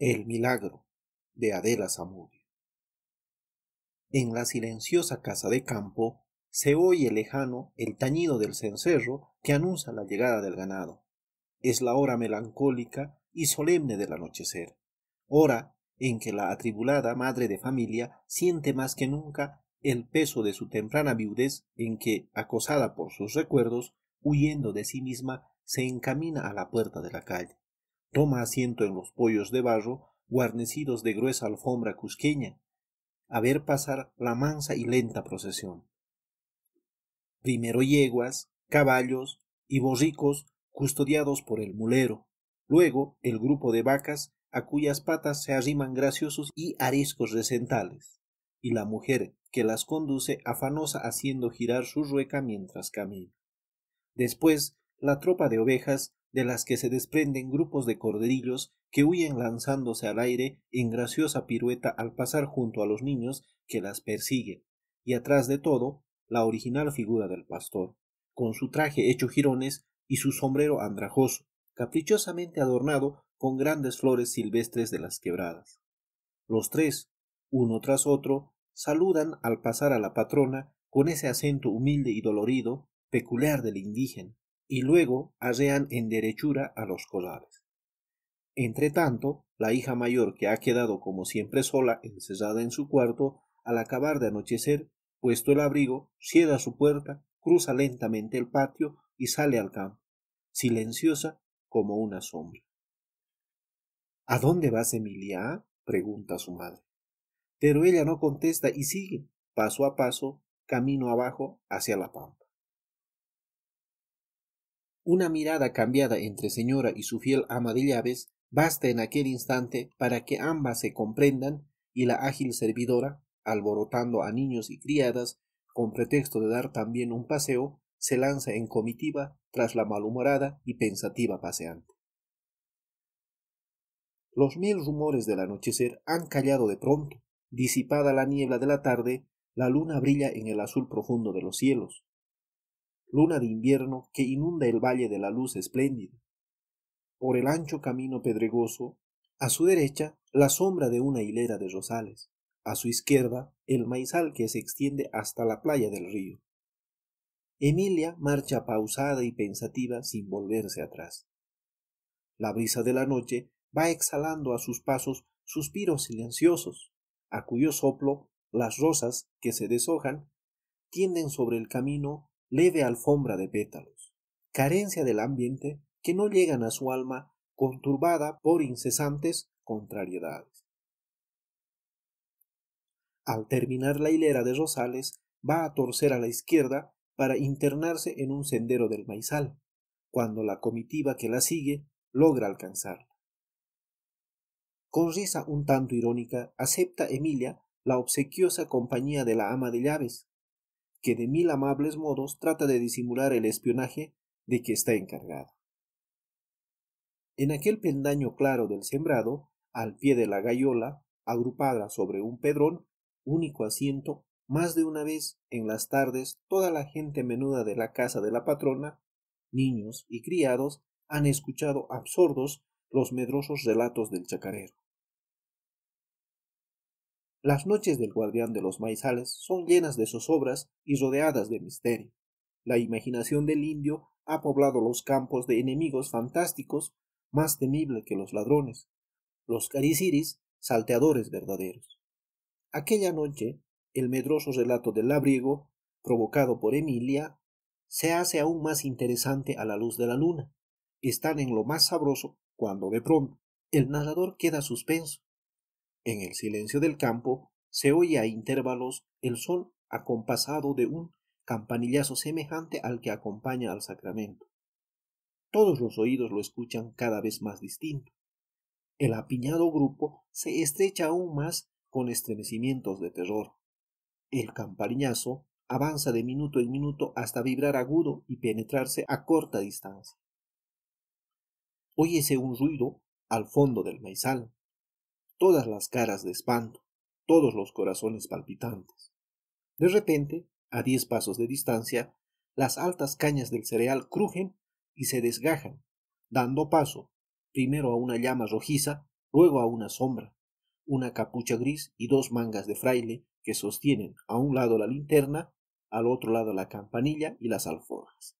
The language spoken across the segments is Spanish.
El milagro de Adela Zamudio. En la silenciosa casa de campo se oye lejano el tañido del cencerro que anuncia la llegada del ganado. Es la hora melancólica y solemne del anochecer, hora en que la atribulada madre de familia siente más que nunca el peso de su temprana viudez en que, acosada por sus recuerdos, huyendo de sí misma, se encamina a la puerta de la calle. Toma asiento en los pollos de barro guarnecidos de gruesa alfombra cusqueña, a ver pasar la mansa y lenta procesión. Primero yeguas, caballos y borricos custodiados por el mulero, luego el grupo de vacas a cuyas patas se arriman graciosos y ariscos recentales, y la mujer que las conduce afanosa haciendo girar su rueca mientras camina. Después, la tropa de ovejas de las que se desprenden grupos de corderillos que huyen lanzándose al aire en graciosa pirueta al pasar junto a los niños que las persiguen, y atrás de todo, la original figura del pastor, con su traje hecho jirones y su sombrero andrajoso, caprichosamente adornado con grandes flores silvestres de las quebradas. Los tres, uno tras otro, saludan al pasar a la patrona con ese acento humilde y dolorido peculiar del indígena, y luego arrean en derechura a los colares. Entretanto, la hija mayor, que ha quedado como siempre sola, encerrada en su cuarto, al acabar de anochecer, puesto el abrigo, cierra su puerta, cruza lentamente el patio y sale al campo, silenciosa como una sombra. ¿A dónde vas, Emilia? pregunta su madre. Pero ella no contesta y sigue, paso a paso, camino abajo hacia la pampa. Una mirada cambiada entre señora y su fiel ama de llaves basta en aquel instante para que ambas se comprendan y la ágil servidora, alborotando a niños y criadas, con pretexto de dar también un paseo, se lanza en comitiva tras la malhumorada y pensativa paseante. Los mil rumores del anochecer han callado de pronto. Disipada la niebla de la tarde, la luna brilla en el azul profundo de los cielos luna de invierno que inunda el valle de la luz espléndida. Por el ancho camino pedregoso, a su derecha, la sombra de una hilera de rosales, a su izquierda, el maizal que se extiende hasta la playa del río. Emilia marcha pausada y pensativa sin volverse atrás. La brisa de la noche va exhalando a sus pasos suspiros silenciosos, a cuyo soplo las rosas que se deshojan tienden sobre el camino leve alfombra de pétalos, carencia del ambiente que no llegan a su alma conturbada por incesantes contrariedades. Al terminar la hilera de rosales, va a torcer a la izquierda para internarse en un sendero del maizal, cuando la comitiva que la sigue logra alcanzarla. Con risa un tanto irónica acepta Emilia la obsequiosa compañía de la ama de llaves, que de mil amables modos trata de disimular el espionaje de que está encargado. En aquel pendaño claro del sembrado, al pie de la gallola, agrupada sobre un pedrón, único asiento, más de una vez en las tardes toda la gente menuda de la casa de la patrona, niños y criados, han escuchado absurdos los medrosos relatos del chacarero. Las noches del guardián de los maizales son llenas de zozobras y rodeadas de misterio. La imaginación del indio ha poblado los campos de enemigos fantásticos más temibles que los ladrones, los cariciris, salteadores verdaderos. Aquella noche, el medroso relato del labriego, provocado por Emilia, se hace aún más interesante a la luz de la luna. Están en lo más sabroso cuando de pronto el narrador queda suspenso en el silencio del campo se oye a intervalos el son acompasado de un campanillazo semejante al que acompaña al sacramento. Todos los oídos lo escuchan cada vez más distinto. El apiñado grupo se estrecha aún más con estremecimientos de terror. El campanillazo avanza de minuto en minuto hasta vibrar agudo y penetrarse a corta distancia. Óyese un ruido al fondo del maizal, todas las caras de espanto, todos los corazones palpitantes. De repente, a diez pasos de distancia, las altas cañas del cereal crujen y se desgajan, dando paso, primero a una llama rojiza, luego a una sombra, una capucha gris y dos mangas de fraile que sostienen a un lado la linterna, al otro lado la campanilla y las alforjas.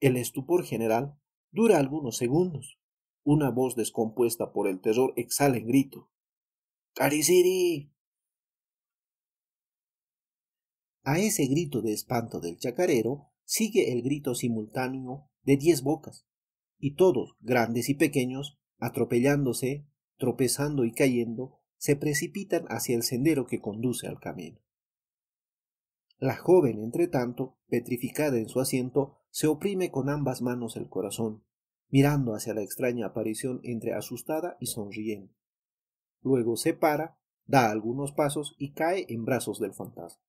El estupor general dura algunos segundos, una voz descompuesta por el terror exhala en grito. ¡Cariciri! A ese grito de espanto del chacarero sigue el grito simultáneo de diez bocas, y todos, grandes y pequeños, atropellándose, tropezando y cayendo, se precipitan hacia el sendero que conduce al camino. La joven, entretanto, petrificada en su asiento, se oprime con ambas manos el corazón, mirando hacia la extraña aparición entre asustada y sonriente. Luego se para, da algunos pasos y cae en brazos del fantasma.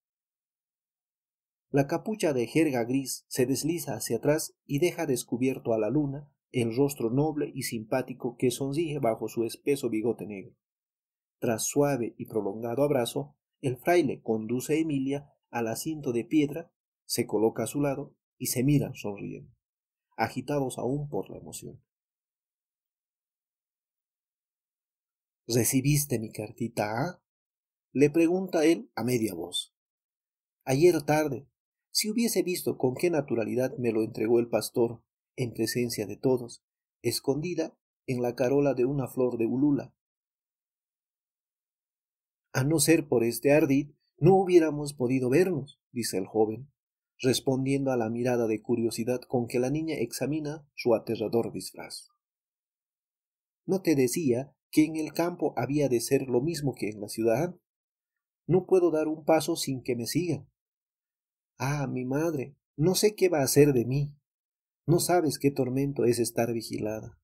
La capucha de jerga gris se desliza hacia atrás y deja descubierto a la luna el rostro noble y simpático que sonríe bajo su espeso bigote negro. Tras suave y prolongado abrazo, el fraile conduce a Emilia al asiento de piedra, se coloca a su lado y se mira sonriendo agitados aún por la emoción. ¿Recibiste mi cartita ah Le pregunta él a media voz. Ayer tarde, si hubiese visto con qué naturalidad me lo entregó el pastor, en presencia de todos, escondida en la carola de una flor de ulula. A no ser por este ardid, no hubiéramos podido vernos, dice el joven respondiendo a la mirada de curiosidad con que la niña examina su aterrador disfraz. ¿No te decía que en el campo había de ser lo mismo que en la ciudad? No puedo dar un paso sin que me sigan. Ah, mi madre, no sé qué va a hacer de mí. No sabes qué tormento es estar vigilada.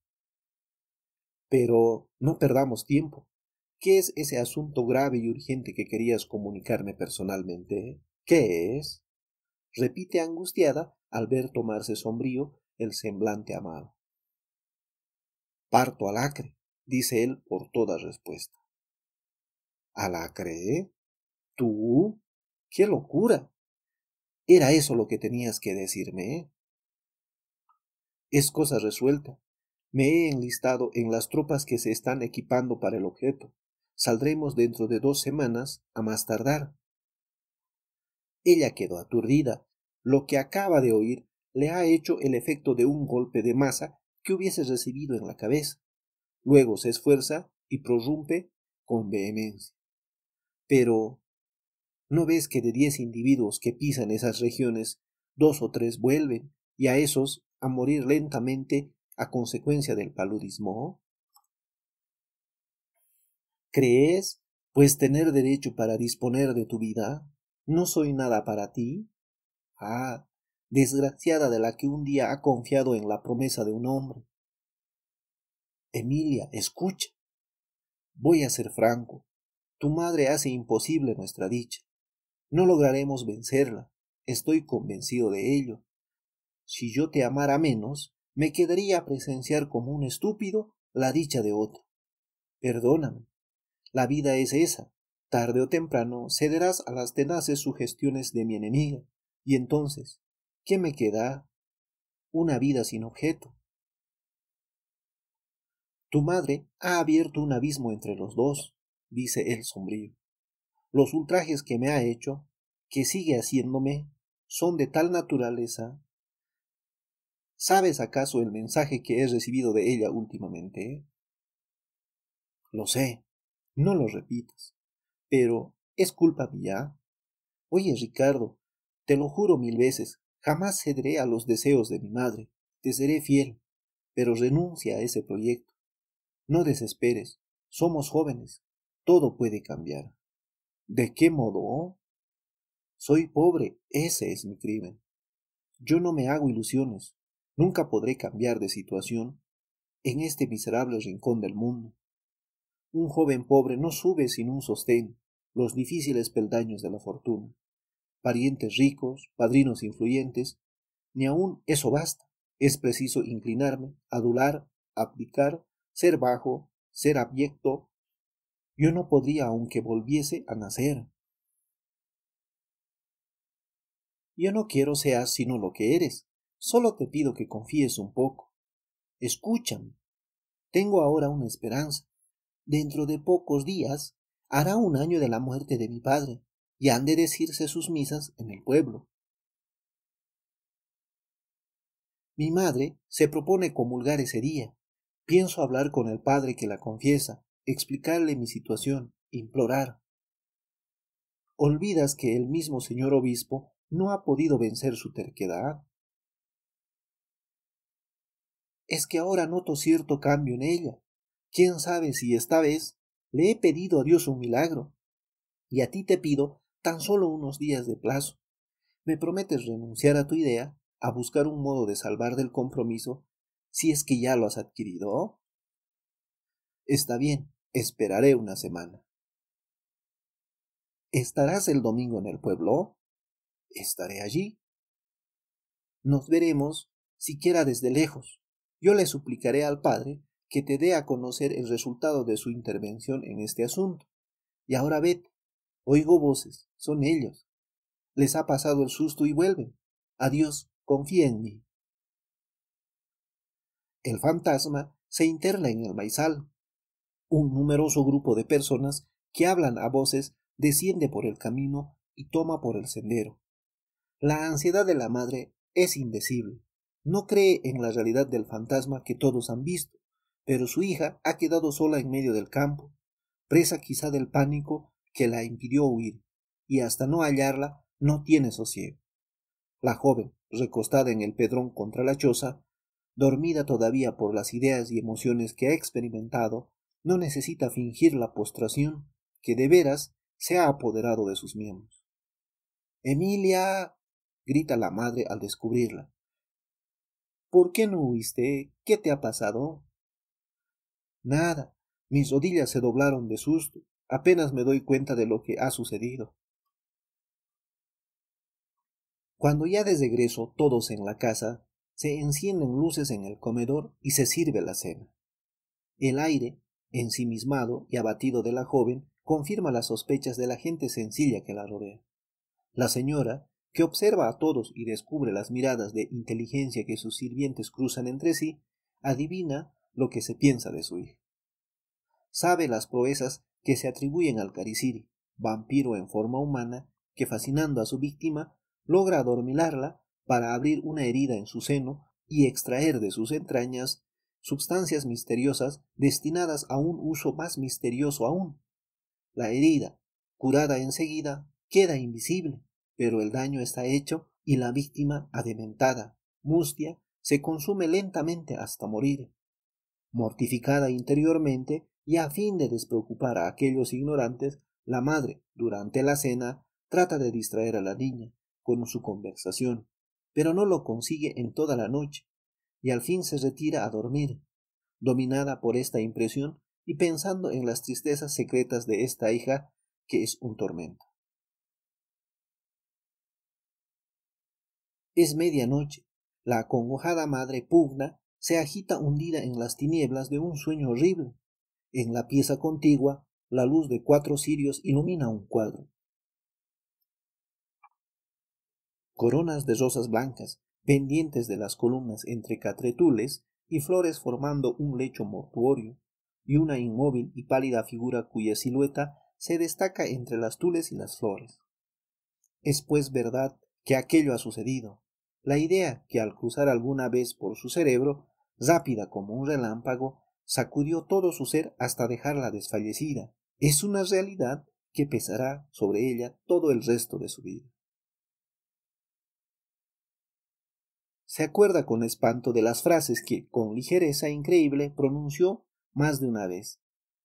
Pero no perdamos tiempo. ¿Qué es ese asunto grave y urgente que querías comunicarme personalmente? ¿Qué es? repite angustiada al ver tomarse sombrío el semblante amado. Parto al acre, dice él por toda respuesta. ¿Alacre? ¿Tú? ¡Qué locura! ¿Era eso lo que tenías que decirme? Es cosa resuelta. Me he enlistado en las tropas que se están equipando para el objeto. Saldremos dentro de dos semanas, a más tardar. Ella quedó aturdida, lo que acaba de oír le ha hecho el efecto de un golpe de masa que hubiese recibido en la cabeza. Luego se esfuerza y prorrumpe con vehemencia. Pero, ¿no ves que de diez individuos que pisan esas regiones, dos o tres vuelven, y a esos a morir lentamente a consecuencia del paludismo? ¿Crees, pues, tener derecho para disponer de tu vida? ¿No soy nada para ti? Ah, desgraciada de la que un día ha confiado en la promesa de un hombre. Emilia, escucha. Voy a ser franco. Tu madre hace imposible nuestra dicha. No lograremos vencerla. Estoy convencido de ello. Si yo te amara menos, me quedaría a presenciar como un estúpido la dicha de otro. Perdóname. La vida es esa. Tarde o temprano cederás a las tenaces sugestiones de mi enemiga. Y entonces, ¿qué me queda? Una vida sin objeto. Tu madre ha abierto un abismo entre los dos, dice el sombrío. Los ultrajes que me ha hecho, que sigue haciéndome, son de tal naturaleza. ¿Sabes acaso el mensaje que he recibido de ella últimamente? Lo sé, no lo repites. pero es culpa mía. Oye, Ricardo, te lo juro mil veces, jamás cederé a los deseos de mi madre, te seré fiel, pero renuncia a ese proyecto. No desesperes, somos jóvenes, todo puede cambiar. ¿De qué modo? Soy pobre, ese es mi crimen. Yo no me hago ilusiones, nunca podré cambiar de situación en este miserable rincón del mundo. Un joven pobre no sube sin un sostén los difíciles peldaños de la fortuna parientes ricos, padrinos influyentes, ni aun eso basta. Es preciso inclinarme, adular, aplicar, ser bajo, ser abyecto. Yo no podría aunque volviese a nacer. Yo no quiero seas sino lo que eres. Solo te pido que confíes un poco. Escúchame. Tengo ahora una esperanza. Dentro de pocos días hará un año de la muerte de mi padre y han de decirse sus misas en el pueblo. Mi madre se propone comulgar ese día. Pienso hablar con el padre que la confiesa, explicarle mi situación, implorar. Olvidas que el mismo señor obispo no ha podido vencer su terquedad. Es que ahora noto cierto cambio en ella. Quién sabe si esta vez le he pedido a Dios un milagro. Y a ti te pido tan solo unos días de plazo. Me prometes renunciar a tu idea, a buscar un modo de salvar del compromiso, si es que ya lo has adquirido. Está bien, esperaré una semana. ¿Estarás el domingo en el pueblo? Estaré allí. Nos veremos, siquiera desde lejos. Yo le suplicaré al Padre que te dé a conocer el resultado de su intervención en este asunto. Y ahora vete, Oigo voces, son ellos. Les ha pasado el susto y vuelven. Adiós, confía en mí. El fantasma se interna en el maizal. Un numeroso grupo de personas que hablan a voces desciende por el camino y toma por el sendero. La ansiedad de la madre es indecible. No cree en la realidad del fantasma que todos han visto, pero su hija ha quedado sola en medio del campo, presa quizá del pánico que la impidió huir, y hasta no hallarla no tiene sosiego. La joven, recostada en el pedrón contra la choza, dormida todavía por las ideas y emociones que ha experimentado, no necesita fingir la postración que de veras se ha apoderado de sus miembros. Emilia. grita la madre al descubrirla. ¿Por qué no huiste? ¿Qué te ha pasado? Nada. Mis rodillas se doblaron de susto. Apenas me doy cuenta de lo que ha sucedido. Cuando ya de todos en la casa, se encienden luces en el comedor y se sirve la cena. El aire, ensimismado y abatido de la joven, confirma las sospechas de la gente sencilla que la rodea. La señora, que observa a todos y descubre las miradas de inteligencia que sus sirvientes cruzan entre sí, adivina lo que se piensa de su hija. Sabe las proezas que se atribuyen al Cariciri, vampiro en forma humana que fascinando a su víctima logra adormilarla para abrir una herida en su seno y extraer de sus entrañas sustancias misteriosas destinadas a un uso más misterioso aún. La herida, curada enseguida, queda invisible, pero el daño está hecho y la víctima, adementada, mustia, se consume lentamente hasta morir. Mortificada interiormente, y a fin de despreocupar a aquellos ignorantes, la madre, durante la cena, trata de distraer a la niña con su conversación, pero no lo consigue en toda la noche, y al fin se retira a dormir. Dominada por esta impresión y pensando en las tristezas secretas de esta hija, que es un tormento. Es medianoche. La acongojada madre pugna se agita hundida en las tinieblas de un sueño horrible en la pieza contigua, la luz de cuatro cirios ilumina un cuadro. Coronas de rosas blancas, pendientes de las columnas entre catretules y flores formando un lecho mortuorio, y una inmóvil y pálida figura cuya silueta se destaca entre las tules y las flores. Es pues verdad que aquello ha sucedido. La idea que al cruzar alguna vez por su cerebro, rápida como un relámpago, sacudió todo su ser hasta dejarla desfallecida. Es una realidad que pesará sobre ella todo el resto de su vida. Se acuerda con espanto de las frases que, con ligereza increíble, pronunció más de una vez.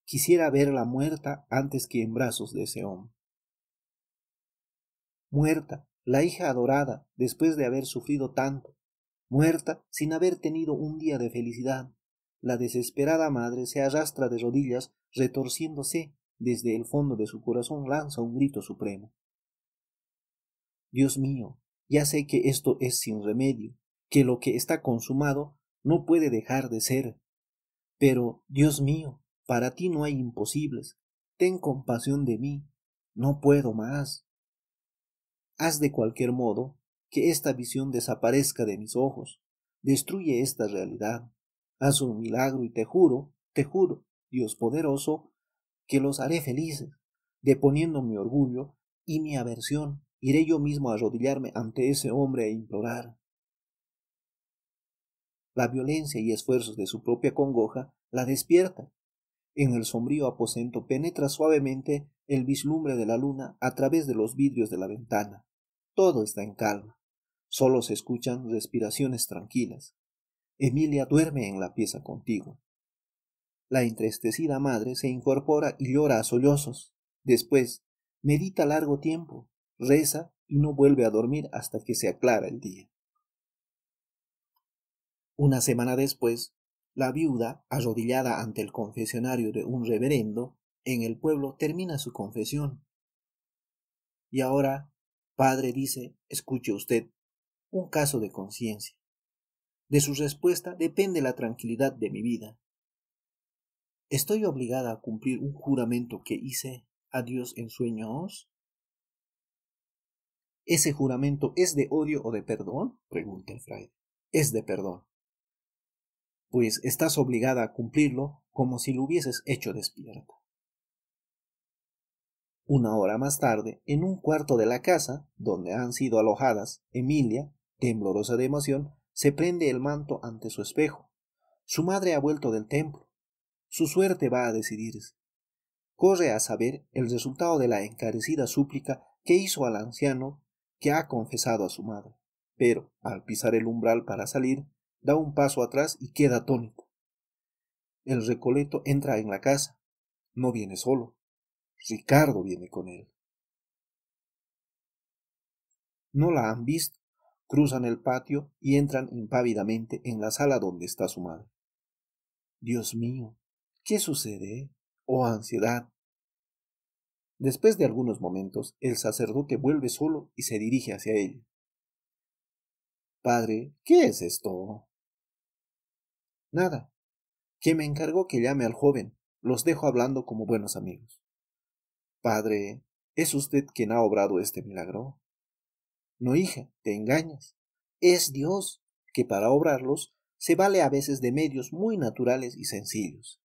Quisiera verla muerta antes que en brazos de ese hombre. Muerta, la hija adorada, después de haber sufrido tanto. Muerta sin haber tenido un día de felicidad la desesperada madre se arrastra de rodillas, retorciéndose. Desde el fondo de su corazón lanza un grito supremo. Dios mío, ya sé que esto es sin remedio, que lo que está consumado no puede dejar de ser. Pero, Dios mío, para ti no hay imposibles. Ten compasión de mí. No puedo más. Haz de cualquier modo que esta visión desaparezca de mis ojos. Destruye esta realidad. Haz un milagro y te juro, te juro, Dios poderoso, que los haré felices. Deponiendo mi orgullo y mi aversión, iré yo mismo a arrodillarme ante ese hombre e implorar. La violencia y esfuerzos de su propia congoja la despierta. En el sombrío aposento penetra suavemente el vislumbre de la luna a través de los vidrios de la ventana. Todo está en calma. Solo se escuchan respiraciones tranquilas. Emilia duerme en la pieza contigo. La entristecida madre se incorpora y llora a sollozos. Después, medita largo tiempo, reza y no vuelve a dormir hasta que se aclara el día. Una semana después, la viuda, arrodillada ante el confesionario de un reverendo en el pueblo, termina su confesión. Y ahora, padre dice, escuche usted, un caso de conciencia. De su respuesta depende la tranquilidad de mi vida. ¿Estoy obligada a cumplir un juramento que hice a Dios en sueños? ¿Ese juramento es de odio o de perdón? pregunta el fraile. Es de perdón. Pues estás obligada a cumplirlo como si lo hubieses hecho despierta. Una hora más tarde, en un cuarto de la casa, donde han sido alojadas, Emilia, temblorosa de emoción, se prende el manto ante su espejo. Su madre ha vuelto del templo. Su suerte va a decidirse. Corre a saber el resultado de la encarecida súplica que hizo al anciano que ha confesado a su madre. Pero, al pisar el umbral para salir, da un paso atrás y queda atónito. El recoleto entra en la casa. No viene solo. Ricardo viene con él. No la han visto cruzan el patio y entran impávidamente en la sala donde está su madre. Dios mío, ¿qué sucede? Oh ansiedad. Después de algunos momentos, el sacerdote vuelve solo y se dirige hacia ella. Padre, ¿qué es esto? Nada. Que me encargó que llame al joven. Los dejo hablando como buenos amigos. Padre, ¿es usted quien ha obrado este milagro? No, hija, te engañas. Es Dios, que para obrarlos se vale a veces de medios muy naturales y sencillos.